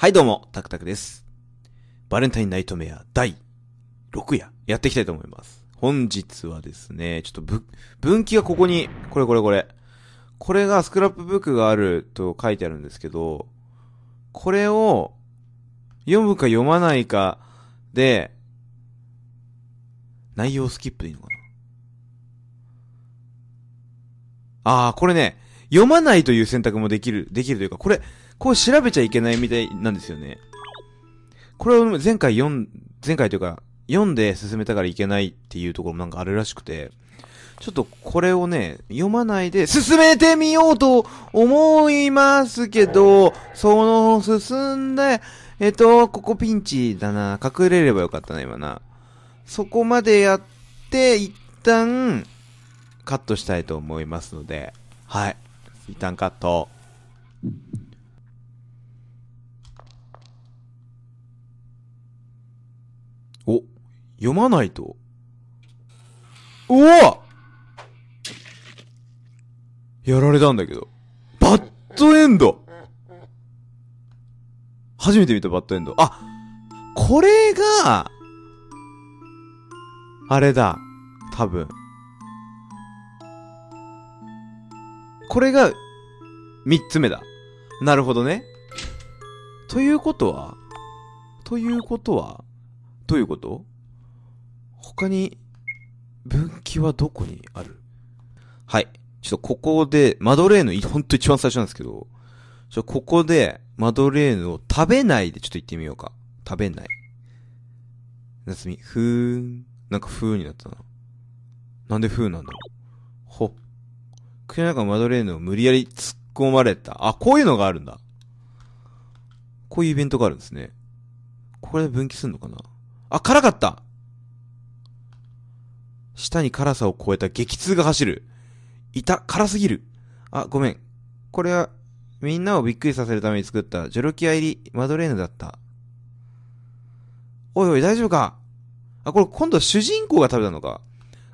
はいどうも、タクタクです。バレンタインナイトメア第6夜、やっていきたいと思います。本日はですね、ちょっとぶ、分岐がここに、これこれこれ。これがスクラップブックがあると書いてあるんですけど、これを読むか読まないかで、内容スキップでいいのかなあー、これね、読まないという選択もできる、できるというか、これ、こう調べちゃいけないみたいなんですよね。これを前回読ん、前回というか、読んで進めたからいけないっていうところもなんかあるらしくて、ちょっとこれをね、読まないで進めてみようと思いますけど、その進んで、えっと、ここピンチだな。隠れればよかったな、今な。そこまでやって、一旦、カットしたいと思いますので、はい。一旦カット。お、読まないと。うおやられたんだけど。バッドエンド初めて見たバッドエンド。あこれが、あれだ。多分。これが3つ目だ。なるほどね。ということはということはどういうこと他に分岐はどこにあるはい。ちょっとここで、マドレーヌ、ほんと一番最初なんですけど、ちょここで、マドレーヌを食べないでちょっと行ってみようか。食べない。夏み、ふーん。なんかふーになったな。なんでふーなんだろう。ほ。口の中かマドレーヌを無理やり突っ込まれた。あ、こういうのがあるんだ。こういうイベントがあるんですね。これで分岐すんのかなあ、辛かった舌に辛さを超えた激痛が走る。いた、辛すぎる。あ、ごめん。これは、みんなをびっくりさせるために作ったジョロキア入りマドレーヌだった。おいおい、大丈夫かあ、これ今度は主人公が食べたのか。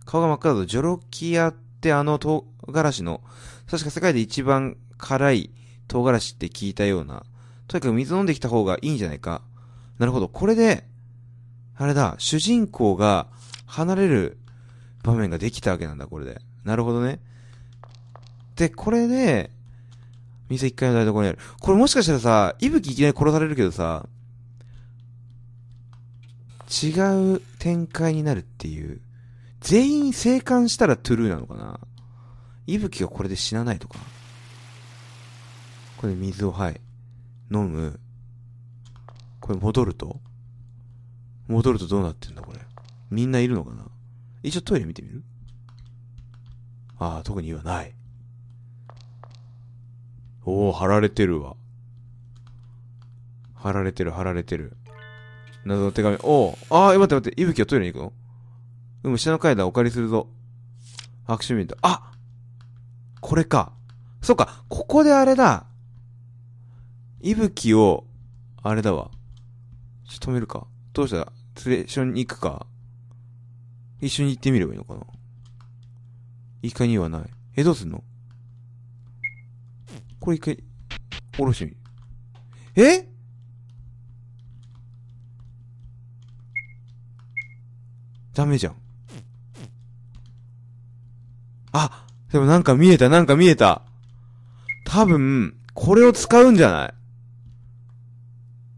顔が真っ赤だと、ジョロキアってあの唐辛子の、確か世界で一番辛い唐辛子って聞いたような、とにかく水飲んできた方がいいんじゃないか。なるほど。これで、あれだ、主人公が離れる場面ができたわけなんだ、これで。なるほどね。で、これで、店1階の台所にある。これもしかしたらさ、いぶきいきなり殺されるけどさ、違う展開になるっていう。全員生還したらトゥルーなのかな息吹がこれで死なないとか。これ水をはい、飲む。これ戻ると戻るとどうなってんだこれ。みんないるのかな一応トイレ見てみるああ、特に言わない。おお、貼られてるわ。貼られてる、貼られてる。謎の手紙。おお、ああ、待って待って、いぶきはトイレに行くのうん、下の階段お借りするぞ。拍手見えた。あこれか。そっか、ここであれだ。いぶきを、あれだわ。ちょっと止めるか。どうした連れ、一緒に行くか。一緒に行ってみればいいのかな。いかにはない。え、どうすんのこれ一回、下ろしてみる。えダメじゃん。あでもなんか見えた、なんか見えた。多分、これを使うんじゃない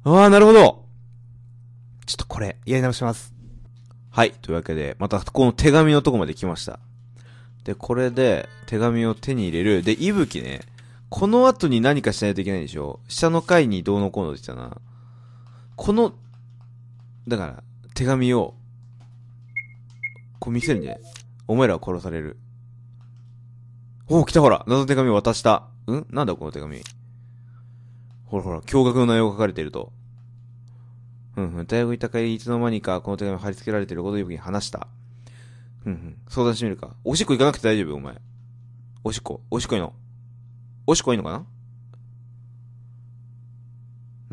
ああ、なるほど。ちょっとこれ、やり直します。はい。というわけで、またこの手紙のとこまで来ました。で、これで手紙を手に入れる。で、いぶきね、この後に何かしないといけないでしょ下の階にどうのこうのって言ったな。この、だから、手紙を、こう見せるんじゃないお前らは殺される。お来たほら。謎の手紙を渡した。んなんだこの手紙。ほらほら、驚愕の内容が書かれていると。ふんふん、大学いたかい、いつの間にかこの手紙貼り付けられていることをよく話した。ふんふん、相談してみるか。おしっこ行かなくて大丈夫お前。おしっこ、おしっこいいの。おしっこいいのかな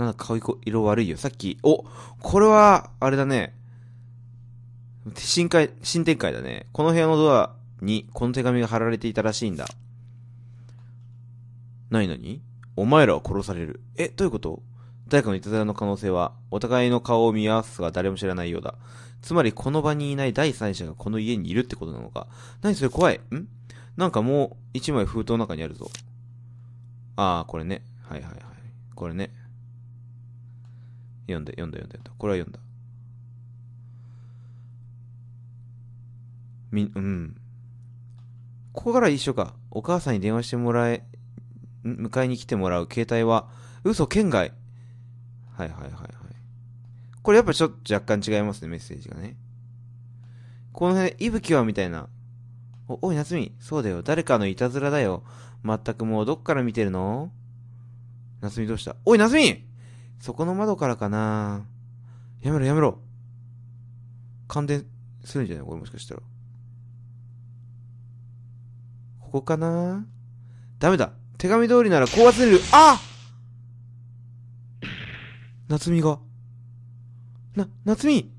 なんか顔色悪いよ。さっき、おこれは、あれだね。深海、新展開だね。この部屋のドア、にこの手紙が貼られていたらしいんだ。何何お前らは殺される。え、どういうこと誰かのいたずらの可能性は、お互いの顔を見合わすが誰も知らないようだ。つまりこの場にいない第三者がこの家にいるってことなのか。何それ怖い。んなんかもう一枚封筒の中にあるぞ。ああ、これね。はいはいはい。これね。読んで、読んだ読んだ読んだ。これは読んだ。み、うん。ここから一緒か。お母さんに電話してもらえ、迎えに来てもらう携帯は、嘘圏外。はいはいはいはい。これやっぱちょっと若干違いますね、メッセージがね。この辺、いぶきはみたいな。お、おい、夏美、そうだよ。誰かのいたずらだよ。まったくもうどっから見てるの夏美どうしたおい、夏美そこの窓からかなやめろやめろ。感電するんじゃないこれもしかしたら。ここかなダメだ手紙通りならこう集めるあ夏美が。な、夏美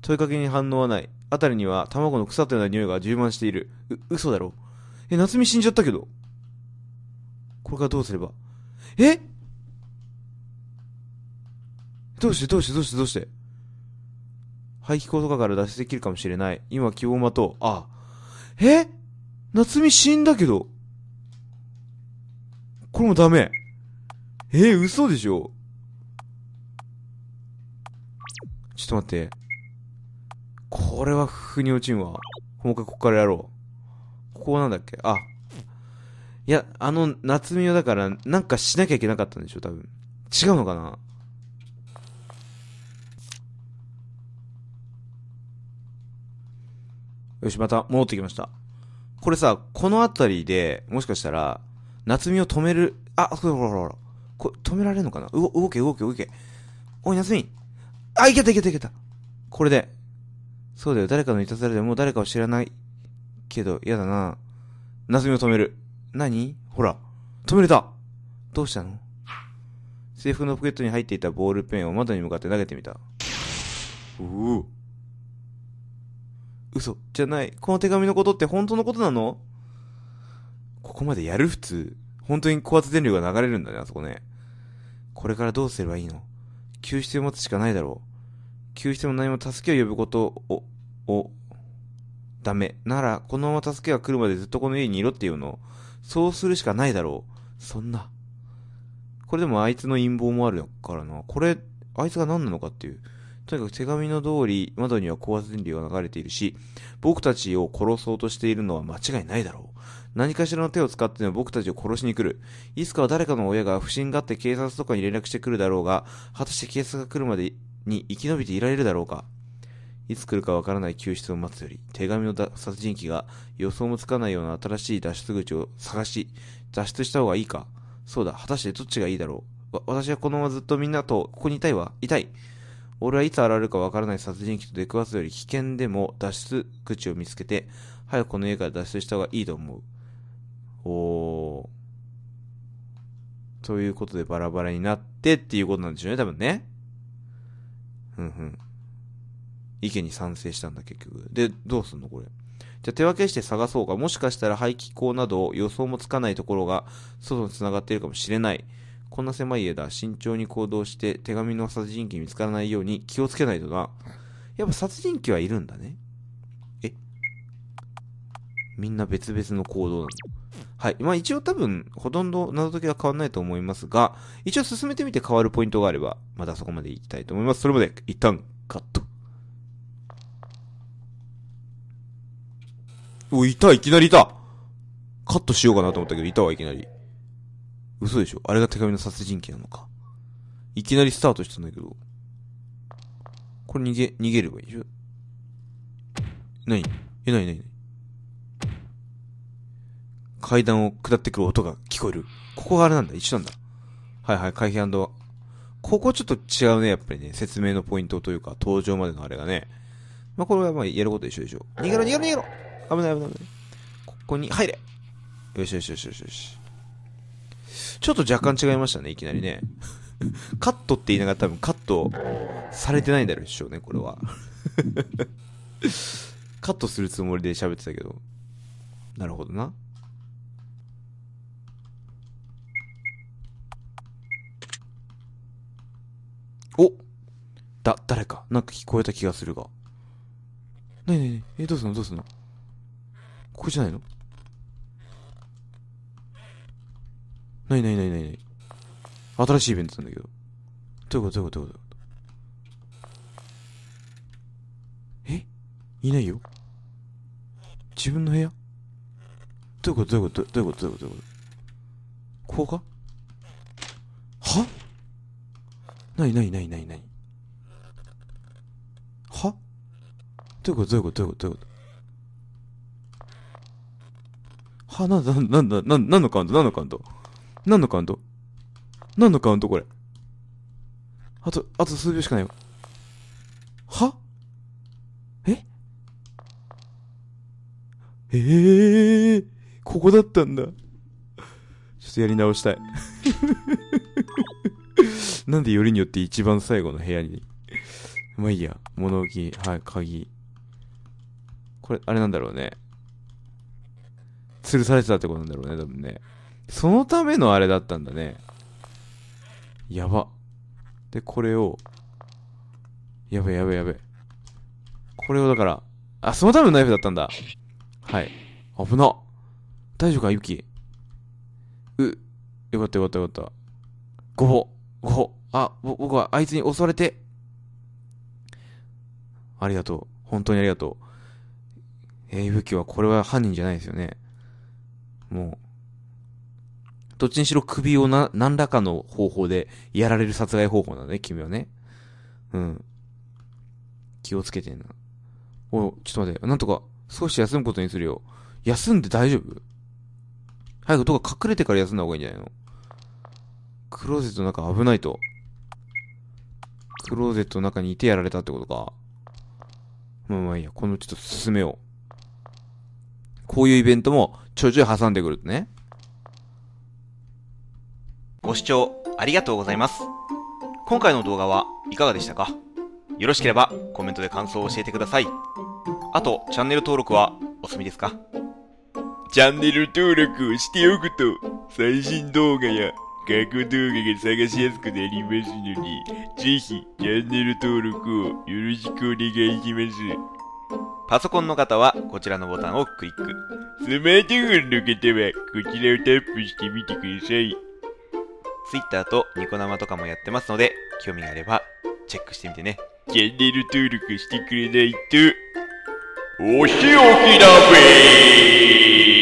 問いかけに反応はない。あたりには卵の腐ったような匂いが充満している。う、嘘だろえ、夏美死んじゃったけど。これからどうすれば。えどうしてどうしてどうしてどうして排気口とかから脱出できるかもしれない。今希望を待とう。ああ。え夏美死んだけど。これもダメ。えー、嘘でしょちょっと待って。これは腑に落ちんわ。もう一回ここからやろう。ここなんだっけあ。いや、あの、夏美はだから、なんかしなきゃいけなかったんでしょ多分。違うのかなよし、また戻ってきました。これさ、この辺りで、もしかしたら、夏美を止める、あ、ほらほらほら、これ止められるのかなう動け動け動け。おい、夏美あ、いけたいけたいけたこれで。そうだよ、誰かのいたずらでもう誰かを知らない。けど、嫌だな。夏美を止める。何ほら、止めれたどうしたの制服のポケットに入っていたボールペンを窓に向かって投げてみた。うぅ。嘘じゃない。この手紙のことって本当のことなのここまでやる普通。本当に高圧電流が流れるんだね、あそこね。これからどうすればいいの救出を待つしかないだろう。救出も何も助けを呼ぶことを、を、ダメ。なら、このまま助けが来るまでずっとこの家にいろって言うの。そうするしかないだろう。そんな。これでもあいつの陰謀もあるからな。これ、あいつが何なのかっていう。とにかく手紙の通り、窓には高圧電流が流れているし、僕たちを殺そうとしているのは間違いないだろう。何かしらの手を使っての僕たちを殺しに来る。いつかは誰かの親が不審があって警察とかに連絡してくるだろうが、果たして警察が来るまでに生き延びていられるだろうか。いつ来るかわからない救出を待つより、手紙の殺人鬼が予想もつかないような新しい脱出口を探し、脱出した方がいいか。そうだ、果たしてどっちがいいだろう。わ、私はこのままずっとみんなとここにいたいわ。いたい。俺はいつ現れるかわからない殺人鬼と出くわすより危険でも脱出口を見つけて、早くこの家から脱出した方がいいと思う。おー。ということでバラバラになってっていうことなんでしょうね、多分ね。ふんふん。意見に賛成したんだ、結局。で、どうすんの、これ。じゃ手分けして探そうか。もしかしたら排気口など予想もつかないところが外に繋がっているかもしれない。こんな狭い家だ。慎重に行動して、手紙の殺人鬼見つからないように気をつけないとな。やっぱ殺人鬼はいるんだね。えみんな別々の行動なの。はい。まあ一応多分、ほとんど謎解きは変わらないと思いますが、一応進めてみて変わるポイントがあれば、またそこまで行きたいと思います。それまで、一旦、カット。お、いたいきなりいたカットしようかなと思ったけど、いたわ、いきなり。嘘でしょあれが手紙の殺人鬼なのか。いきなりスタートしたんだけど。これ逃げ、逃げればいいでしょ何え、何何階段を下ってくる音が聞こえる。ここがあれなんだ。一緒なんだ。はいはい、回避ここちょっと違うね、やっぱりね。説明のポイントというか、登場までのあれがね。まあ、これはまあ、やること一緒でしょ。逃げろ、逃げろ、逃げろ危ない、危ない、危ない。ここに入れよしよしよしよしよし。ちょっと若干違いましたね、いきなりね。カットって言いながら多分カットされてないんだろうでしょうね、これは。カットするつもりで喋ってたけど。なるほどな。おだ、誰か。なんか聞こえた気がするが。なになにえ、どうすんのどうすんのここじゃないのないないないない新しいイベントなんだけど。どういうことどういうことどういうことえいないよ自分の部屋どういうことどういうことどういうことどういうことどういうことここかはなになになになになにはどういうことどういうことどういうことどういうことは、なんだ、なんだ、なんだ、なんのカウンなんのカウン何のカウント何のカウントこれ。あと、あと数秒しかないよ。はええー、ここだったんだ。ちょっとやり直したい。なんでよりによって一番最後の部屋に。まあいいや。物置、はい、鍵。これ、あれなんだろうね。吊るされてたってことなんだろうね、多分ね。そのためのあれだったんだね。やば。で、これを、やべやべやべ。これをだから、あ、そのためのナイフだったんだ。はい。危な。大丈夫か、ゆき。う、よかったよかったよかった。ごほ、ごほ。あ、ぼ、僕はあいつに襲われて。ありがとう。本当にありがとう。えー、ユきはこれは犯人じゃないですよね。もう。どっちにしろ首をな、何らかの方法でやられる殺害方法なんだね、君はね。うん。気をつけてな。おちょっと待って。なんとか、少し休むことにするよ。休んで大丈夫早くどっか隠れてから休んだ方がいいんじゃないのクローゼットの中危ないと。クローゼットの中にいてやられたってことか。まあまあいいや、このちょっと進めよう。こういうイベントもちょいちょい挟んでくるとね。ご視聴ありがとうございます。今回の動画はいかがでしたかよろしければコメントで感想を教えてください。あと、チャンネル登録はお済みですかチャンネル登録をしておくと、最新動画や過去動画が探しやすくなりますので、ぜひチャンネル登録をよろしくお願いします。パソコンの方はこちらのボタンをクリック。スマートフォンの方はこちらをタップしてみてください。Twitter とニコ生とかもやってますので、興味があればチェックしてみてね。チャンネル登録してくれないと、お仕置きだべ